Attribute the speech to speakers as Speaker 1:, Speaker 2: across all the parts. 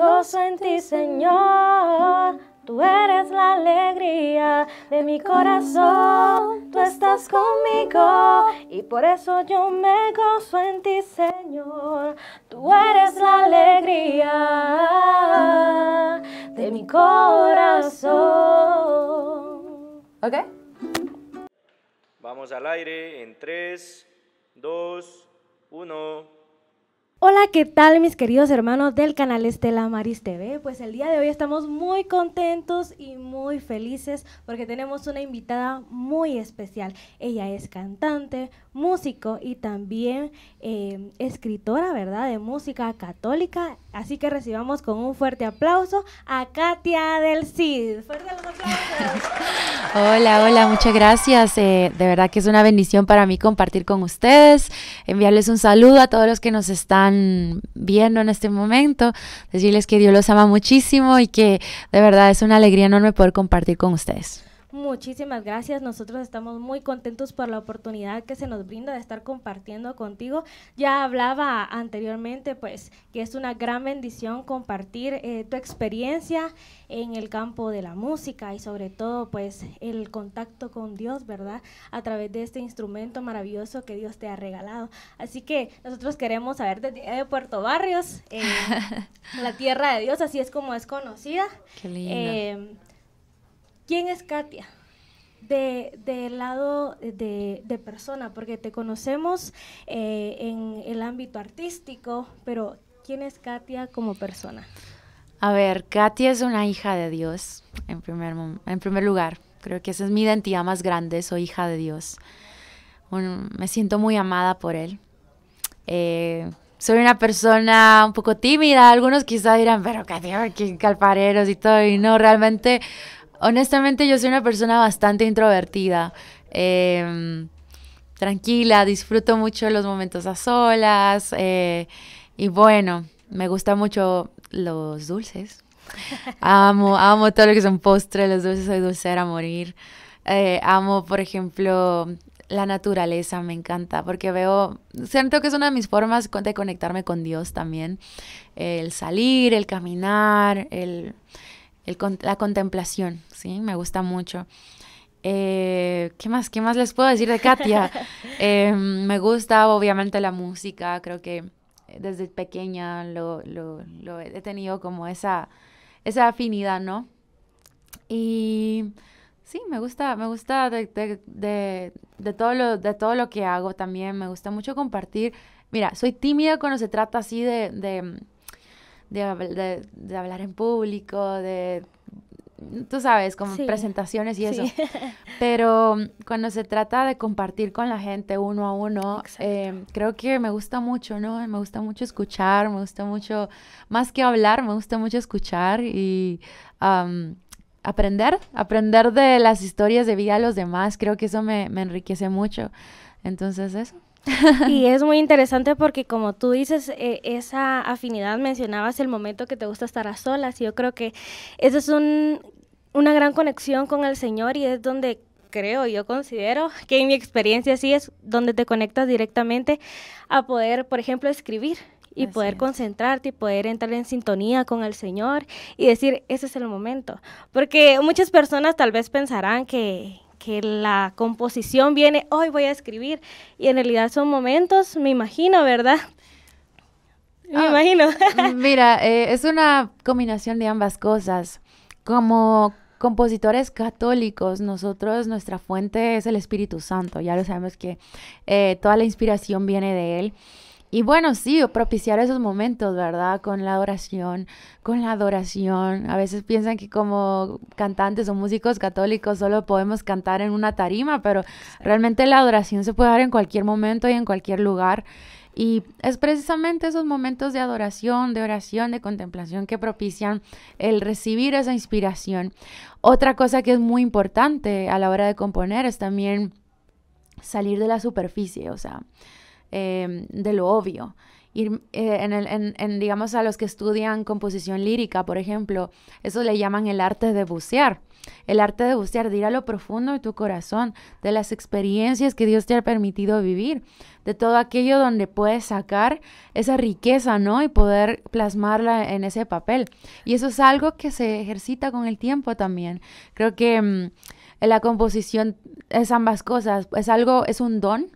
Speaker 1: Gozo en ti, Señor. Tú eres la alegría de mi corazón, tú estás conmigo y por eso yo me gozo en ti, Señor. Tú eres la alegría de mi corazón. ¿Ok?
Speaker 2: Vamos al aire en tres, dos, uno.
Speaker 1: Hola, ¿qué tal mis queridos hermanos del canal Estela Maris TV? Pues el día de hoy estamos muy contentos y muy felices porque tenemos una invitada muy especial. Ella es cantante, músico y también eh, escritora, ¿verdad?, de música católica. Así que recibamos con un fuerte aplauso a Katia del Cid. ¡Fuerte los aplausos!
Speaker 2: hola, hola, muchas gracias. Eh, de verdad que es una bendición para mí compartir con ustedes, enviarles un saludo a todos los que nos están viendo en este momento, decirles que Dios los ama muchísimo y que de verdad es una alegría enorme poder compartir con ustedes.
Speaker 1: Muchísimas gracias. Nosotros estamos muy contentos por la oportunidad que se nos brinda de estar compartiendo contigo. Ya hablaba anteriormente, pues, que es una gran bendición compartir eh, tu experiencia en el campo de la música y sobre todo, pues, el contacto con Dios, ¿verdad? A través de este instrumento maravilloso que Dios te ha regalado. Así que nosotros queremos saber de eh, Puerto Barrios, eh, la tierra de Dios, así es como es conocida. Qué lindo. Em, ¿Quién es Katia? De, del lado de, de, persona, porque te conocemos eh, en el ámbito artístico, pero ¿quién es Katia como persona?
Speaker 2: A ver, Katia es una hija de Dios, en primer, en primer lugar. Creo que esa es mi identidad más grande, soy hija de Dios. me siento muy amada por Él. Eh, soy una persona un poco tímida, algunos quizá dirán, pero Katia, qué calpareros y todo, y no, realmente Honestamente yo soy una persona bastante introvertida, em, tranquila, disfruto mucho los momentos a solas eh, y bueno, me gusta mucho los dulces. Amo, amo todo lo que son postres, los dulces, soy dulcera a morir. Eh, amo, por ejemplo, la naturaleza, me encanta, porque veo, siento que es una de mis formas de conectarme con Dios también. El salir, el caminar, el la contemplación, ¿sí? Me gusta mucho. Eh, ¿Qué más? ¿Qué más les puedo decir de Katia? Em, me gusta obviamente la música, creo que eh, desde pequeña lo, lo, lo he tenido como esa, esa afinidad, ¿no? Y sí, me gusta, me gusta de, todo lo, de todo lo que hago también, me gusta mucho compartir. Mira, soy tímida cuando se trata así de, de, hablar en público, de, tú sabes, como presentaciones y eso. Pero mm, cuando se trata de compartir con la gente uno a uno, em, creo que me gusta mucho, ¿no? Me gusta mucho escuchar, me gusta mucho, más que hablar, me gusta mucho escuchar y... aprender, aprender de las historias de vida de los demás, creo que eso me, me enriquece mucho. Entonces eso
Speaker 1: y es muy interesante porque como tú dices, e, esa afinidad mencionabas el momento que te gusta estar a solas yo creo que esa es un, una gran conexión con el Señor y es donde creo, yo considero que en mi experiencia sí es donde te conectas directamente a poder, por ejemplo, escribir y poder concentrarte y poder entrar en sintonía con el Señor y decir, ese es el momento. Porque muchas personas tal vez pensarán que, que la composición viene, hoy voy a escribir, y en realidad
Speaker 2: son momentos, me imagino, ¿verdad? Me ah, imagino. Mm, mira, eh, es una combinación de ambas cosas. Como compositores católicos, nosotros, nuestra fuente es el Espíritu Santo, ya lo sabemos que eh, toda la inspiración viene de él. Y bueno, sí, propiciar esos momentos, ¿verdad? Con la oración, con la adoración. A veces piensan que como cantantes o músicos católicos solo podemos cantar en una tarima, pero realmente la adoración se puede dar en cualquier momento y en cualquier lugar. Y es precisamente esos momentos de adoración, de oración, de contemplación que propician el recibir esa inspiración. Otra cosa que es muy importante a la hora de componer es también salir de la superficie, o sea, Em, de lo obvio. Ir, eh, en, digamos, a los que estudian composición lírica, por ejemplo, eso le llaman el arte de bucear. El arte de bucear, de ir a lo profundo de tu corazón, de las experiencias que Dios te ha permitido vivir, de todo aquello donde puedes sacar esa riqueza, ¿no? Y poder plasmarla en ese papel. Y eso es algo que se ejercita con el tiempo también. Creo que mm, la composición es ambas cosas, es algo, es un don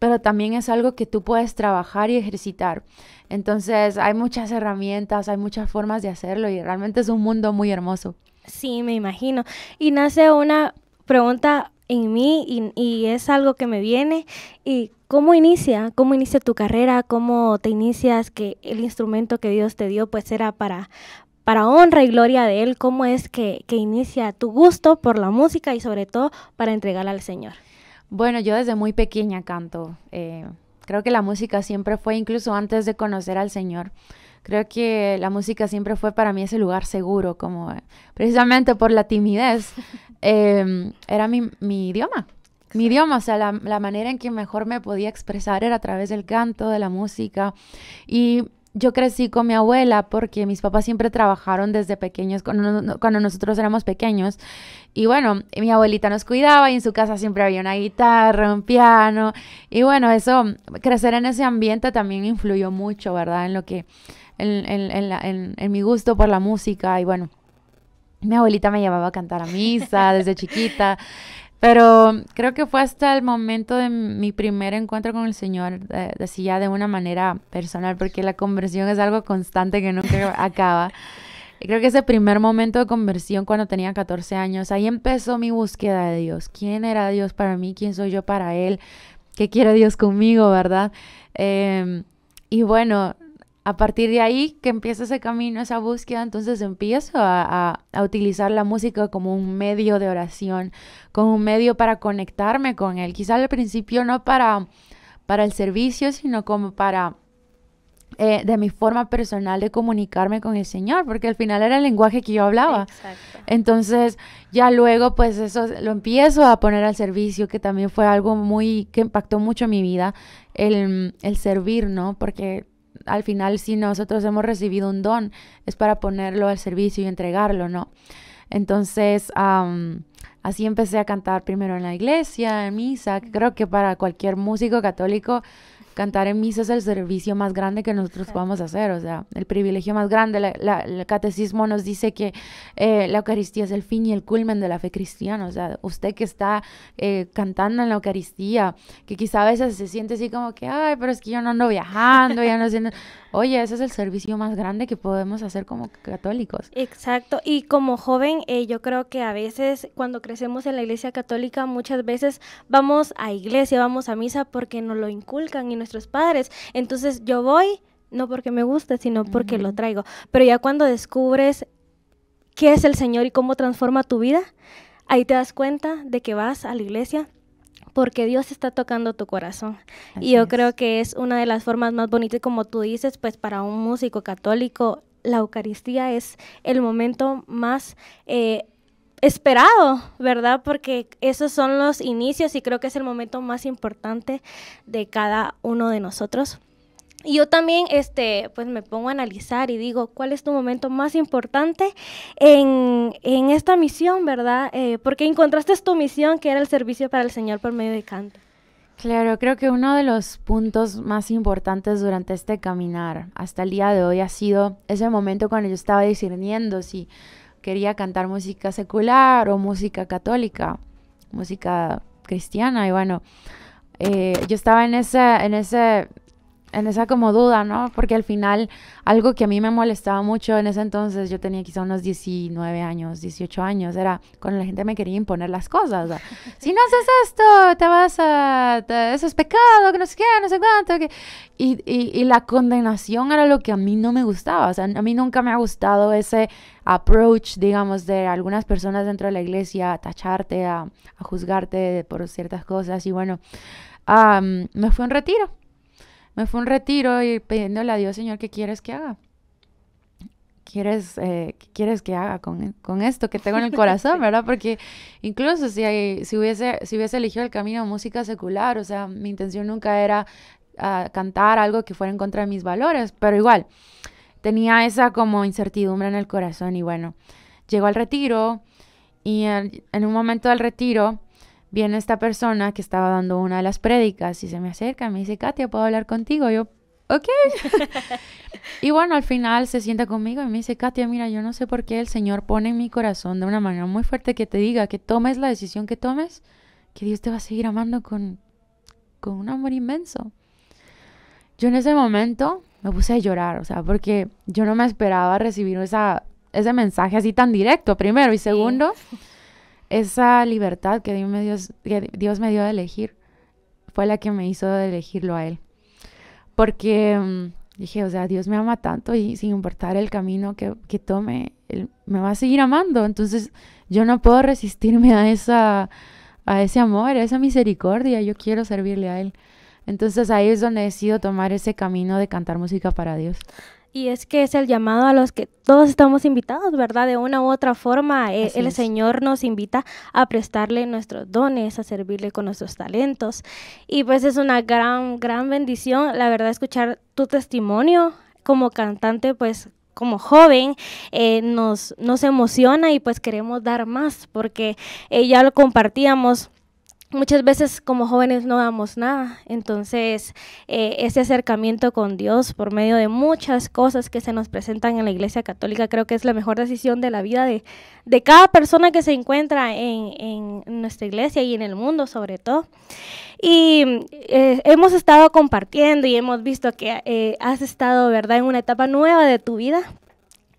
Speaker 2: pero también es algo que tú puedes trabajar y ejercitar. Entonces hay muchas herramientas, hay muchas formas de hacerlo y realmente es un mundo muy hermoso. Sí, me imagino. Y nace
Speaker 1: una pregunta en mí y, es algo que me viene. ¿Y cómo inicia? ¿Cómo inicia tu carrera? ¿Cómo te inicias? Que el instrumento que Dios te dio pues era para, para honra y gloria de Él. ¿Cómo es que, que inicia tu gusto por la
Speaker 2: música y sobre todo para entregarla al Señor? Bueno, yo desde muy pequeña canto. Eh, creo que la música siempre fue, incluso antes de conocer al Señor, creo que la música siempre fue para mí ese lugar seguro, como eh, precisamente por la timidez. Em, era mi, idioma, mi idioma, o sea, la, la, manera en que mejor me podía expresar era a través del canto, de la música. Y yo crecí con mi abuela porque mis papás siempre trabajaron desde pequeños, cuando, nosotros éramos pequeños. Y bueno, mi abuelita nos cuidaba y en su casa siempre había una guitarra, un piano. Y bueno, eso, crecer en ese ambiente también influyó mucho, ¿verdad? En lo que, en, en, en, en mi gusto por la música y bueno. Mi abuelita me llevaba a cantar a misa desde chiquita. Pero creo que fue hasta el momento de mi primer encuentro con el Señor, decía de una manera personal, porque la conversión es algo constante que nunca acaba. Y creo que ese primer momento de conversión cuando tenía 14 años, ahí empezó mi búsqueda de Dios. ¿Quién era Dios para mí? ¿Quién soy yo para Él? ¿Qué quiere Dios conmigo, verdad? Em, y bueno, a partir de ahí que empieza ese camino, esa búsqueda, entonces empiezo a, utilizar la música como un medio de oración, como un medio para conectarme con Él. Quizás al principio no para, para el servicio, sino como para... Eh, de mi forma personal de comunicarme con el Señor, porque al final era el lenguaje que yo hablaba. Entonces, ya luego, pues eso lo empiezo a poner al servicio, que también fue algo muy que impactó mucho mi vida, el, el servir, ¿no? Porque al final si nosotros hemos recibido un don es para ponerlo al servicio y entregarlo, ¿no? Entonces, así empecé a cantar primero en la iglesia, en misa, creo que para cualquier músico católico cantar en misa es el servicio más grande que nosotros podemos hacer, o sea, el privilegio más grande. La, el catecismo nos dice que eh, la Eucaristía es el fin y el culmen de la fe cristiana, o sea, usted que está eh, cantando en la Eucaristía, que quizá a veces se siente así como que, ay, pero es que yo no ando viajando, ya no siento... Oye, ese es el servicio más grande que podemos hacer como católicos.
Speaker 1: Exacto, y como joven, eh, yo creo que a veces cuando crecemos en la iglesia católica, muchas veces vamos a iglesia, vamos a misa porque nos lo inculcan y nuestros padres. Entonces yo voy no porque me guste, sino porque lo traigo. Pero ya cuando descubres qué es el Señor y cómo transforma tu vida, ahí te das cuenta de que vas a la iglesia porque Dios está tocando tu corazón. y yo creo que es una de las formas más bonitas, como tú dices, pues para un músico católico, la Eucaristía es el momento más eh, esperado, ¿verdad? Porque esos son los inicios y creo que es el momento más importante de cada uno de nosotros. yo también, este, pues me pongo a analizar y digo, ¿cuál es tu momento más importante en, esta misión, verdad? Eh, porque encontraste tu misión, que era el servicio para el Señor por medio de canto.
Speaker 2: Claro, creo que uno de los puntos más importantes durante este caminar hasta el día de hoy ha sido ese momento cuando yo estaba discerniendo si quería cantar música secular o música católica, música cristiana. Y bueno, eh, yo estaba en ese, en ese en esa como duda, ¿no? Porque al final algo que a mí me molestaba mucho en ese entonces, yo tenía quizá unos 19 años, 18 años, era cuando la gente me quería imponer las cosas. si no haces esto, te vas a... eso es pecado, que no sé qué, no sé cuánto. Que, y, la condenación era lo que a mí no me gustaba. O sea, a mí nunca me ha gustado ese approach, digamos, de algunas personas dentro de la iglesia a tacharte, a, juzgarte por ciertas cosas. Y bueno, me fue un retiro me fue un retiro y pidiéndole a Dios, Señor, ¿qué quieres que haga? ¿Quieres, eh, ¿Qué quieres que haga con, esto que tengo en el corazón, verdad? Porque incluso si, si, hubiese, si hubiese elegido el camino de música secular, o sea, mi intención nunca era ah, cantar algo que fuera en contra de mis valores, pero igual, tenía esa como incertidumbre en el corazón y bueno, llegó al retiro y en un momento del retiro viene esta persona que estaba dando una de las prédicas y se me acerca y me dice, Katia, ¿puedo hablar contigo? yo, ok. y bueno, al final se sienta conmigo y me dice, Katia, mira, yo no sé por qué el Señor pone en mi corazón de una manera muy fuerte que te diga que tomes la decisión que tomes, que Dios te va a seguir amando con, con un amor inmenso. Yo en ese momento me puse a llorar, o sea, porque yo no me esperaba recibir esa, ese mensaje así tan directo, primero, y segundo... esa libertad que Dios, me dio, Dios me dio de elegir fue la que me hizo elegirlo a Él. Porque mm, dije, o sea, Dios me ama tanto y sin importar el camino que, tome, Él me va a seguir amando. Entonces yo no puedo resistirme a, esa, a ese amor, a esa misericordia. Yo quiero servirle a Él. Entonces ahí es donde he decido tomar ese camino de cantar música para Dios. Y es que es el llamado a los
Speaker 1: que todos estamos invitados, ¿verdad? De una u otra forma, eh, el, Señor nos invita a prestarle nuestros dones, a servirle con nuestros talentos. Y pues es una gran, gran bendición, la verdad, escuchar tu testimonio como cantante, pues como joven eh, nos, nos emociona y pues queremos dar más porque eh, ya lo compartíamos muchas veces como jóvenes no damos nada. Entonces, eh, ese acercamiento con Dios por medio de muchas cosas que se nos presentan en la Iglesia Católica, creo que es la mejor decisión de la vida de, de cada persona que se encuentra en, nuestra iglesia y en el mundo sobre todo. Y eh, hemos estado compartiendo y hemos visto que eh, has estado, ¿verdad?, en una etapa nueva de tu vida,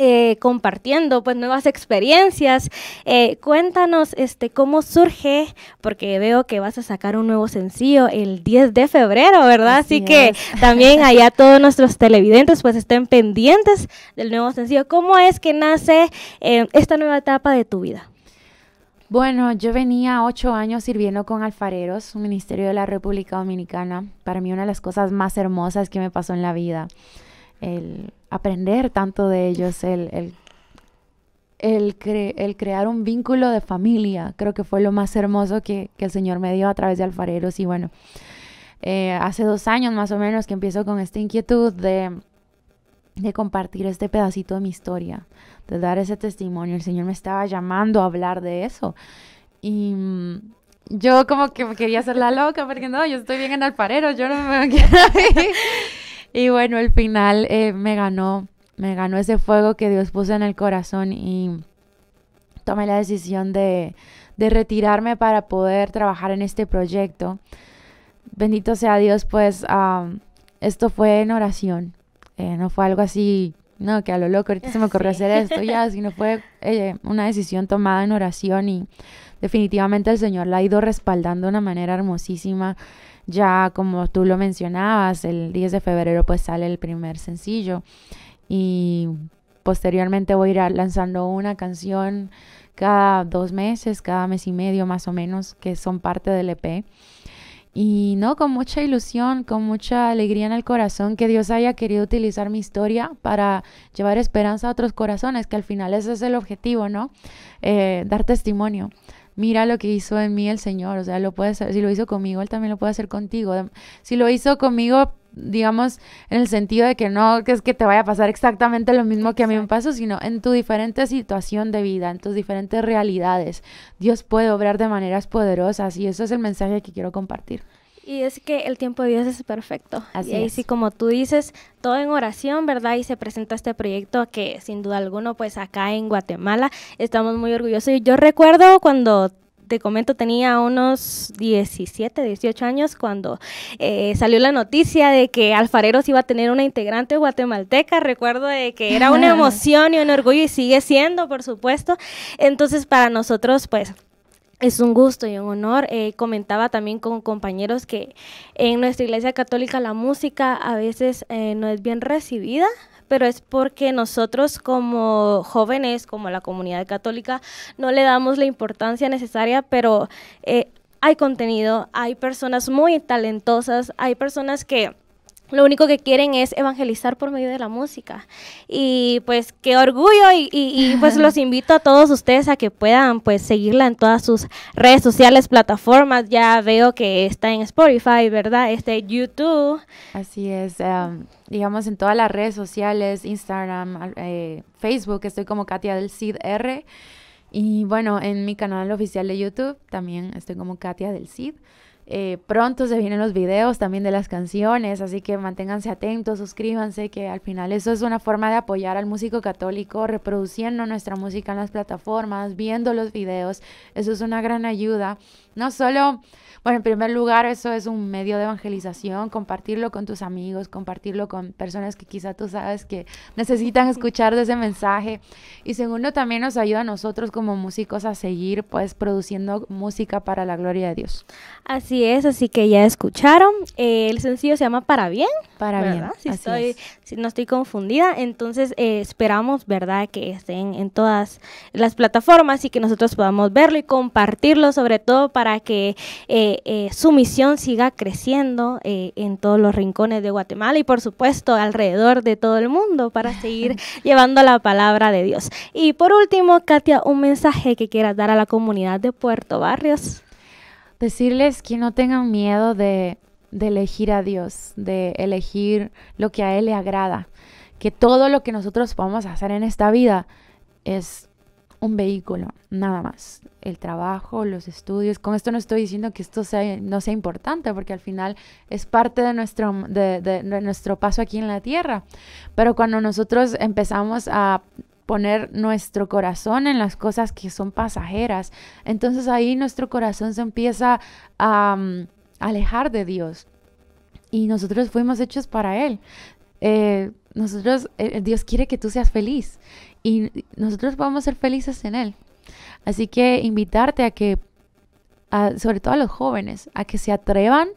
Speaker 1: eh, compartiendo pues nuevas experiencias. Eh, cuéntanos este, cómo surge, porque veo que vas a sacar un nuevo sencillo el 10 de febrero, ¿verdad? Así, que también allá todos nuestros televidentes pues estén pendientes del nuevo sencillo. ¿Cómo es que nace eh, esta nueva etapa de tu vida?
Speaker 2: Bueno, yo venía ocho años sirviendo con alfareros, un ministerio de la República Dominicana. Para mí una de las cosas más hermosas que me pasó en la vida. El aprender tanto de ellos, el, el, crear un vínculo de familia, creo que fue lo más hermoso que, el Señor me dio a través de Alfareros. Y bueno, eh, hace dos años más o menos que empiezo con esta inquietud de, de compartir este pedacito de mi historia, de dar ese testimonio. El Señor me estaba llamando a hablar de eso. Y mm, yo como que quería ser la loca, porque no, yo estoy bien en alfareros yo no me quiero y bueno, al final eh, me ganó, me ganó ese fuego que Dios puso en el corazón y tomé la decisión de, de retirarme para poder trabajar en este proyecto. Bendito sea Dios, pues esto fue en oración. Eh, no fue algo así, no, que a lo loco, ahorita se me ocurrió hacer esto, ya, sino fue eh, una decisión tomada en oración y definitivamente el Señor la ha ido respaldando de una manera hermosísima. Ya como tú lo mencionabas, el 10 de febrero pues sale el primer sencillo y posteriormente voy a ir lanzando una canción cada dos meses, cada mes y medio más o menos, que son parte del EP. Y no, con mucha ilusión, con mucha alegría en el corazón que Dios haya querido utilizar mi historia para llevar esperanza a otros corazones, que al final ese es el objetivo, ¿no? Eh, dar testimonio mira lo que hizo en mí el Señor, o sea, lo puede hacer, si lo hizo conmigo, Él también lo puede hacer contigo. Si lo hizo conmigo, digamos, en el sentido de que no es que te vaya a pasar exactamente lo mismo que a mí me pasó, sino en tu diferente situación de vida, en tus diferentes realidades. Dios puede obrar de maneras poderosas y eso es el mensaje que quiero compartir.
Speaker 1: Y es que el tiempo de Dios es perfecto. Así y ahí sí, como tú dices, todo en oración, ¿verdad? Y se presenta este proyecto que sin duda alguno, pues acá en Guatemala estamos muy orgullosos. Y Yo recuerdo cuando te comento, tenía unos 17, 18 años cuando eh, salió la noticia de que Alfareros iba a tener una integrante guatemalteca. Recuerdo de que era una emoción y un orgullo y sigue siendo, por supuesto. Entonces, para nosotros, pues es un gusto y un honor. Eh, comentaba también con compañeros que en nuestra iglesia católica la música a veces eh, no es bien recibida, pero es porque nosotros como jóvenes, como la comunidad católica, no le damos la importancia necesaria, pero eh, hay contenido, hay personas muy talentosas, hay personas que lo único que quieren es evangelizar por medio de la música. Y pues qué orgullo y, pues los invito a todos ustedes a que puedan pues seguirla en todas sus redes sociales, plataformas. Ya veo que está en Spotify, ¿verdad? Este YouTube.
Speaker 2: Así es. Em, digamos en todas las redes sociales, Instagram, eh, Facebook, estoy como Katia del CID R. Y bueno, en mi canal oficial de YouTube también estoy como Katia del CID. Eh, pronto se vienen los videos también de las canciones, así que manténganse atentos, suscríbanse, que al final eso es una forma de apoyar al músico católico, reproduciendo nuestra música en las plataformas, viendo los videos, eso es una gran ayuda. No solo, bueno, en primer lugar, eso es un medio de evangelización, compartirlo con tus amigos, compartirlo con personas que quizá tú sabes que necesitan escuchar de ese mensaje. Y segundo, también nos ayuda a nosotros como músicos a seguir pues produciendo música para la gloria de Dios.
Speaker 1: Así es, así que ya escucharon.
Speaker 2: Eh, el sencillo se
Speaker 1: llama Para Bien. Para Bien. Si, si no estoy confundida, entonces eh, esperamos, ¿verdad?, que estén en todas las plataformas y que nosotros podamos verlo y compartirlo, sobre todo para para que eh, eh, su misión siga creciendo eh, en todos los rincones de Guatemala y por supuesto alrededor de todo el mundo para seguir llevando la palabra de Dios. Y por último, Katia, un mensaje que quieras dar a la comunidad de Puerto
Speaker 2: Barrios. Decirles que no tengan miedo de, de elegir a Dios, de elegir lo que a Él le agrada, que todo lo que nosotros podamos hacer en esta vida es un vehículo, nada más. El trabajo, los estudios. Con esto no estoy diciendo que esto no sea importante, porque al final es parte de nuestro, de, nuestro paso aquí en la tierra. Pero cuando nosotros empezamos a poner nuestro corazón en las cosas que son pasajeras, entonces ahí nuestro corazón se empieza a mm, alejar de Dios. Y nosotros fuimos hechos para Él. Eh, nosotros, eh, Dios quiere que tú seas feliz y nosotros podemos ser felices en Él. Así que invitarte a que, sobre todo a los jóvenes, a que se atrevan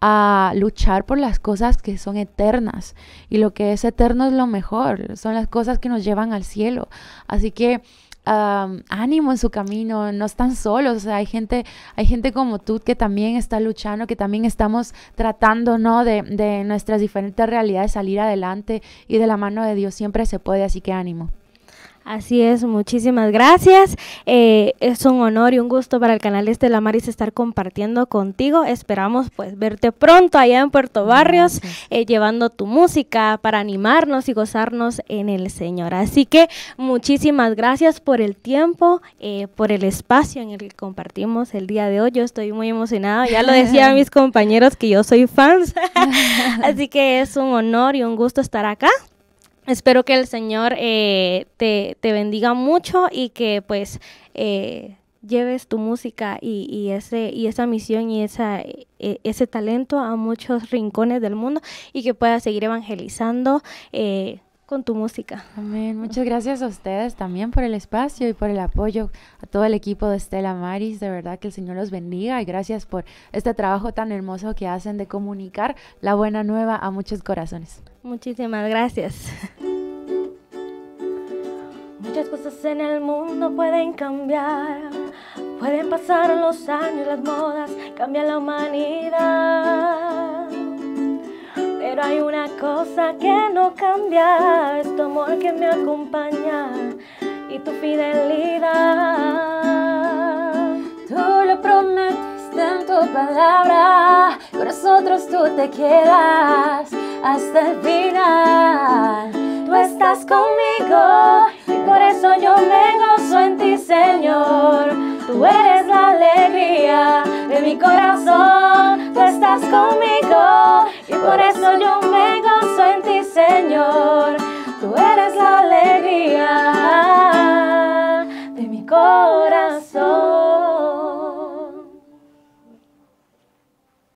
Speaker 2: a luchar por las cosas que son eternas. Y lo que es eterno es lo mejor, son las cosas que nos llevan al cielo. Así que ánimo en su camino, no están solos, hay gente, hay gente como tú que también está luchando, que también estamos tratando, ¿no? de nuestras diferentes realidades salir adelante y de la mano de Dios siempre se puede, así que ánimo. Así es, muchísimas gracias. Eh, es un honor y un gusto para el
Speaker 1: canal Este de la Maris estar compartiendo contigo. Esperamos pues verte pronto allá en Puerto Barrios, eh, llevando tu música para animarnos y gozarnos en el Señor. Así que muchísimas gracias por el tiempo, eh, por el espacio en el que compartimos el día de hoy. Yo estoy muy emocionada, ya lo decía mis compañeros que yo soy fans. Así que es un honor y un gusto estar acá. Espero que el Señor eh, te, bendiga mucho y que pues eh, lleves tu música y, ese, y esa misión y esa, e, ese talento a muchos rincones del
Speaker 2: mundo y que puedas seguir evangelizando. Eh, con tu música. Amén. Muchas gracias a ustedes también por el espacio y por el apoyo a todo el equipo de Estela Maris. De verdad que el Señor los bendiga y gracias por este trabajo tan hermoso que hacen de comunicar la buena nueva a muchos corazones.
Speaker 1: Muchísimas
Speaker 2: gracias.
Speaker 1: Muchas cosas en el mundo pueden cambiar. Pueden pasar los años, las modas, cambia la humanidad. Pero hay una cosa que no cambia, tu amor que me acompaña y tu fidelidad. Tú
Speaker 2: lo prometiste en tu palabra, con nosotros tú te quedas hasta el final. Tú estás conmigo
Speaker 1: y por eso yo me gozo en ti, Señor. Tú eres la alegría de mi corazón. Tú estás conmigo y por eso yo me gozo en ti, Señor. Tú eres la alegría de mi corazón.